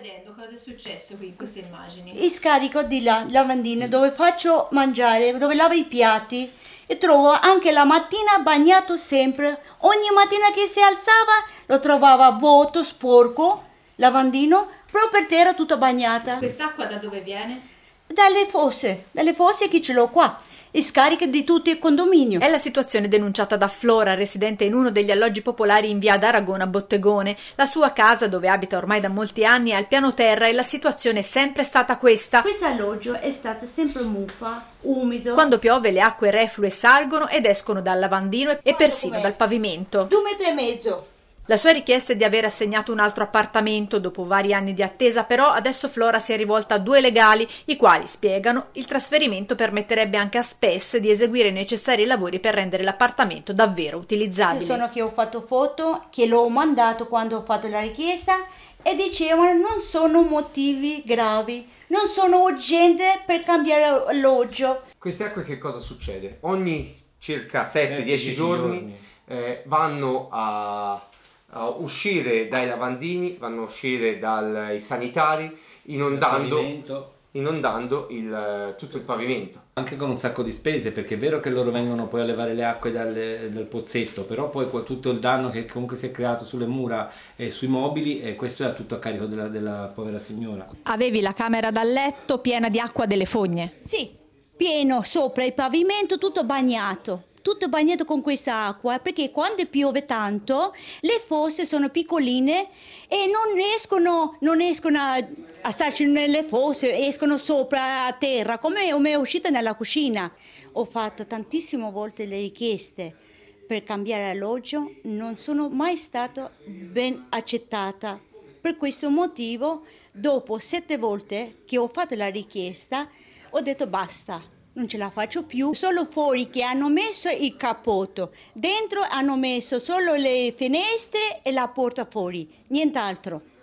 vedendo cosa è successo qui in queste immagini. E scarico di là lavandine dove faccio mangiare, dove lavo i piatti e trovo anche la mattina bagnato sempre. Ogni mattina che si alzava lo trovava vuoto, sporco, lavandino, proprio per terra tutta bagnata. Quest'acqua da dove viene? Dalle fosse, dalle fosse che ce l'ho qua e scariche di tutti il condominio. È la situazione denunciata da Flora, residente in uno degli alloggi popolari in via d'Aragona Bottegone. La sua casa, dove abita ormai da molti anni, è al piano terra e la situazione è sempre stata questa. Questo alloggio è stato sempre muffa, umido. Quando piove le acque reflue salgono ed escono dal lavandino e persino dal pavimento. Due metri e mezzo la sua richiesta è di aver assegnato un altro appartamento dopo vari anni di attesa, però adesso Flora si è rivolta a due legali, i quali spiegano il trasferimento permetterebbe anche a Spess di eseguire i necessari lavori per rendere l'appartamento davvero utilizzabile. Ci sono che ho fatto foto, che l'ho mandato quando ho fatto la richiesta e dicevano non sono motivi gravi, non sono urgente per cambiare alloggio. Queste acque che cosa succede? Ogni circa 7-10 giorni, giorni. Eh, vanno a uh, uscire dai lavandini, vanno a uscire dai sanitari, inondando inondando il tutto il pavimento. Anche con un sacco di spese, perché è vero che loro vengono poi a levare le acque dal, dal pozzetto, però poi tutto il danno che comunque si è creato sulle mura e sui mobili, e questo è tutto a carico della, della povera signora. Avevi la camera da letto piena di acqua delle fogne? Sì, pieno sopra il pavimento, tutto bagnato tutto bagnato con questa acqua perché quando piove tanto le fosse sono piccoline e non escono, non escono a, a, starci nelle fosse, escono sopra a terra, come, come è uscita nella cucina. Ho fatto tantissime volte le richieste per cambiare alloggio, non sono mai stata ben accettata. Per questo motivo, dopo sette volte che ho fatto la richiesta, ho detto basta, non ce la faccio più. Solo fuori che hanno messo il capotto, dentro hanno messo solo le finestre e la porta fuori, nient'altro.